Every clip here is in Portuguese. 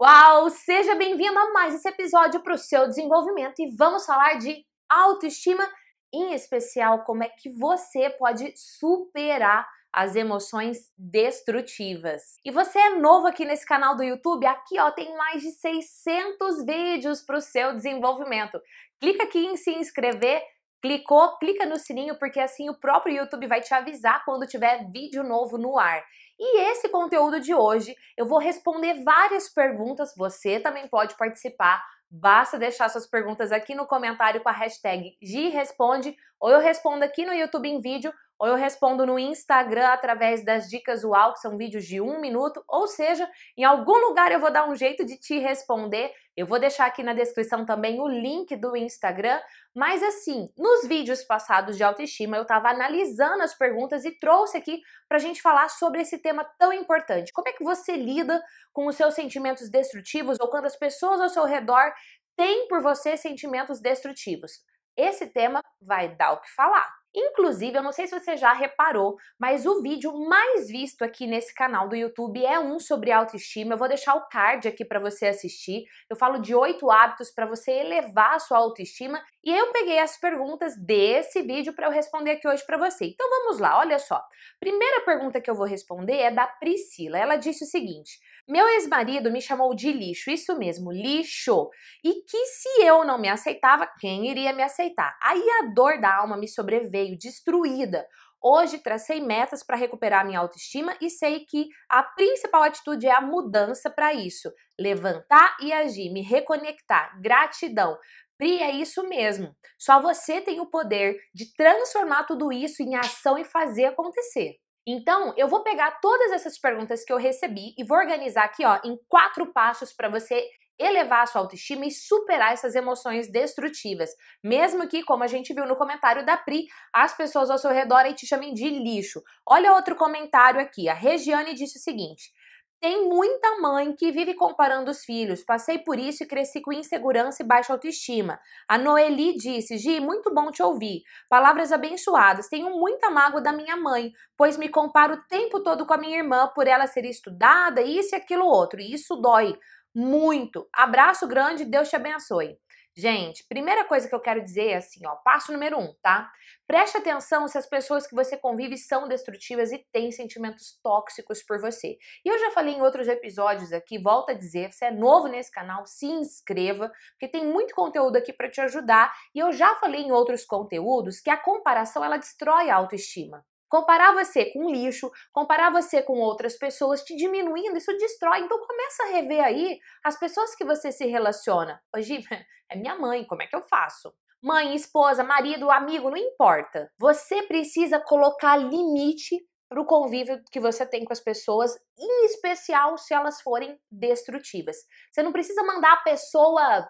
Uau! Seja bem-vindo a mais esse episódio para o seu desenvolvimento e vamos falar de autoestima, em especial como é que você pode superar as emoções destrutivas. E você é novo aqui nesse canal do YouTube? Aqui ó, tem mais de 600 vídeos para o seu desenvolvimento. Clica aqui em se inscrever Clicou, clica no sininho, porque assim o próprio YouTube vai te avisar quando tiver vídeo novo no ar. E esse conteúdo de hoje, eu vou responder várias perguntas, você também pode participar. Basta deixar suas perguntas aqui no comentário com a hashtag GiResponde ou eu respondo aqui no YouTube em vídeo ou eu respondo no Instagram através das dicas UAU, que são vídeos de um minuto, ou seja, em algum lugar eu vou dar um jeito de te responder. Eu vou deixar aqui na descrição também o link do Instagram, mas assim, nos vídeos passados de autoestima eu estava analisando as perguntas e trouxe aqui para a gente falar sobre esse tema tão importante. Como é que você lida com os seus sentimentos destrutivos ou quando as pessoas ao seu redor têm por você sentimentos destrutivos? Esse tema vai dar o que falar. Inclusive, eu não sei se você já reparou, mas o vídeo mais visto aqui nesse canal do YouTube é um sobre autoestima. Eu vou deixar o card aqui para você assistir. Eu falo de oito hábitos para você elevar a sua autoestima e eu peguei as perguntas desse vídeo para eu responder aqui hoje para você. Então vamos lá, olha só. Primeira pergunta que eu vou responder é da Priscila. Ela disse o seguinte: "Meu ex-marido me chamou de lixo, isso mesmo, lixo. E que se eu não me aceitava, quem iria me aceitar? Aí a dor da alma me sobreveio, destruída. Hoje tracei metas para recuperar minha autoestima e sei que a principal atitude é a mudança para isso. Levantar e agir, me reconectar. Gratidão. Pri, é isso mesmo. Só você tem o poder de transformar tudo isso em ação e fazer acontecer. Então, eu vou pegar todas essas perguntas que eu recebi e vou organizar aqui, ó, em quatro passos para você elevar a sua autoestima e superar essas emoções destrutivas. Mesmo que, como a gente viu no comentário da Pri, as pessoas ao seu redor aí te chamem de lixo. Olha outro comentário aqui. A Regiane disse o seguinte: tem muita mãe que vive comparando os filhos. Passei por isso e cresci com insegurança e baixa autoestima. A Noeli disse: Gi, muito bom te ouvir. Palavras abençoadas. Tenho muita mágoa da minha mãe, pois me comparo o tempo todo com a minha irmã por ela ser estudada, isso e aquilo outro. E isso dói muito. Abraço grande, Deus te abençoe. Gente, primeira coisa que eu quero dizer é assim, ó, passo número um, tá? Preste atenção se as pessoas que você convive são destrutivas e têm sentimentos tóxicos por você. E eu já falei em outros episódios aqui, volta a dizer, se é novo nesse canal, se inscreva, porque tem muito conteúdo aqui para te ajudar. E eu já falei em outros conteúdos que a comparação ela destrói a autoestima. Comparar você com lixo, comparar você com outras pessoas, te diminuindo, isso destrói. Então começa a rever aí as pessoas que você se relaciona. Hoje é minha mãe, como é que eu faço? Mãe, esposa, marido, amigo, não importa. Você precisa colocar limite para o convívio que você tem com as pessoas, em especial se elas forem destrutivas. Você não precisa mandar a pessoa,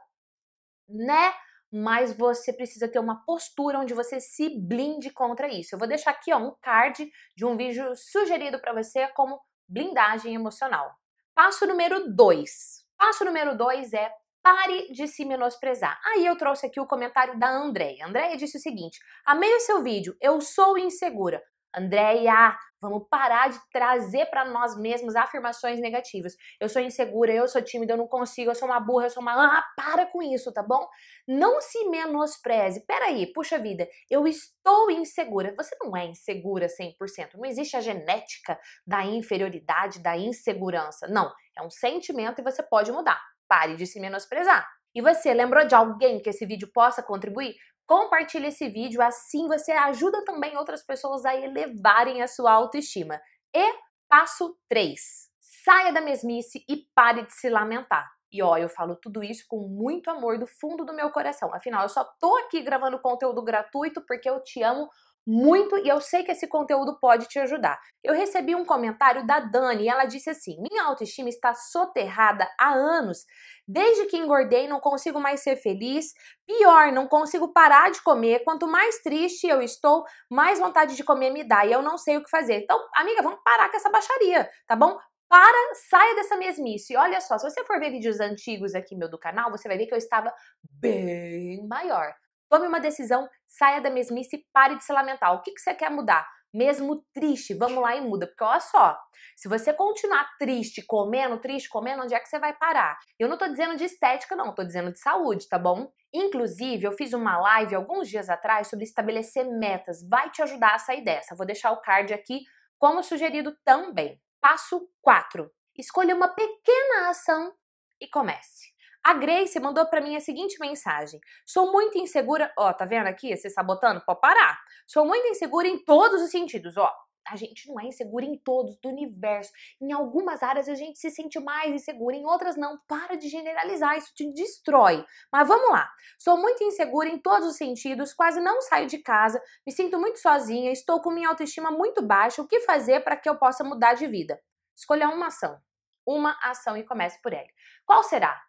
né? mas você precisa ter uma postura onde você se blinde contra isso. Eu vou deixar aqui ó, um card de um vídeo sugerido para você como blindagem emocional. Passo número 2. Passo número 2 é pare de se menosprezar. Aí eu trouxe aqui o comentário da Andréia. Andréia disse o seguinte: amei o seu vídeo, eu sou insegura, Andréia, ah, vamos parar de trazer para nós mesmos afirmações negativas. Eu sou insegura, eu sou tímida, eu não consigo, eu sou uma burra, eu sou uma. Ah, para com isso, tá bom? Não se menospreze. Peraí, puxa vida, eu estou insegura. Você não é insegura 100%. Não existe a genética da inferioridade, da insegurança. Não. É um sentimento e você pode mudar. Pare de se menosprezar. E você lembrou de alguém que esse vídeo possa contribuir? Compartilhe esse vídeo, assim você ajuda também outras pessoas a elevarem a sua autoestima. E passo 3. Saia da mesmice e pare de se lamentar. E ó, eu falo tudo isso com muito amor do fundo do meu coração. Afinal, eu só tô aqui gravando conteúdo gratuito porque eu te amo muito e eu sei que esse conteúdo pode te ajudar. Eu recebi um comentário da Dani e ela disse assim: Minha autoestima está soterrada há anos. Desde que engordei, não consigo mais ser feliz. Pior, não consigo parar de comer. Quanto mais triste eu estou, mais vontade de comer me dá e eu não sei o que fazer. Então, amiga, vamos parar com essa baixaria, tá bom? Para, saia dessa mesmice. Olha só, se você for ver vídeos antigos aqui meu do canal, você vai ver que eu estava bem maior. Tome uma decisão, saia da mesmice e pare de se lamentar. O que, que você quer mudar? Mesmo triste, vamos lá e muda. Porque olha só, se você continuar triste, comendo, triste, comendo, onde é que você vai parar? Eu não tô dizendo de estética, não, tô dizendo de saúde, tá bom? Inclusive, eu fiz uma live alguns dias atrás sobre estabelecer metas. Vai te ajudar a sair dessa. Vou deixar o card aqui como sugerido também. Passo 4. Escolha uma pequena ação e comece. A Grace mandou para mim a seguinte mensagem: Sou muito insegura. Ó, tá vendo aqui? você sabotando? Pode parar. Sou muito insegura em todos os sentidos, ó. A gente não é insegura em todos do universo. Em algumas áreas a gente se sente mais insegura, em outras não. Para de generalizar, isso te destrói. Mas vamos lá. Sou muito insegura em todos os sentidos, quase não saio de casa, me sinto muito sozinha, estou com minha autoestima muito baixa. O que fazer para que eu possa mudar de vida? Escolha uma ação. Uma ação e comece por ela. Qual será?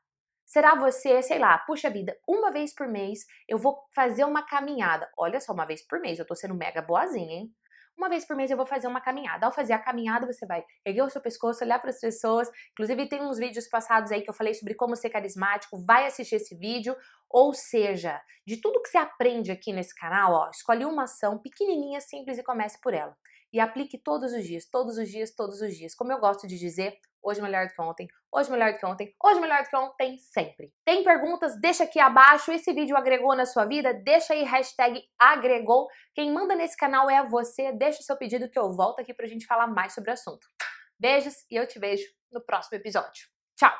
será você, sei lá, puxa vida, uma vez por mês eu vou fazer uma caminhada. Olha só, uma vez por mês, eu tô sendo mega boazinha, hein? Uma vez por mês eu vou fazer uma caminhada. Ao fazer a caminhada, você vai erguer o seu pescoço, olhar para as pessoas. Inclusive, tem uns vídeos passados aí que eu falei sobre como ser carismático. Vai assistir esse vídeo. Ou seja, de tudo que você aprende aqui nesse canal, ó, escolhe uma ação pequenininha, simples e comece por ela. E aplique todos os dias, todos os dias, todos os dias. Como eu gosto de dizer, hoje melhor do que ontem, hoje melhor do que ontem, hoje melhor do que ontem, sempre. Tem perguntas? Deixa aqui abaixo. Esse vídeo agregou na sua vida? Deixa aí hashtag agregou. Quem manda nesse canal é você. Deixa o seu pedido que eu volto aqui pra gente falar mais sobre o assunto. Beijos e eu te vejo no próximo episódio. Tchau!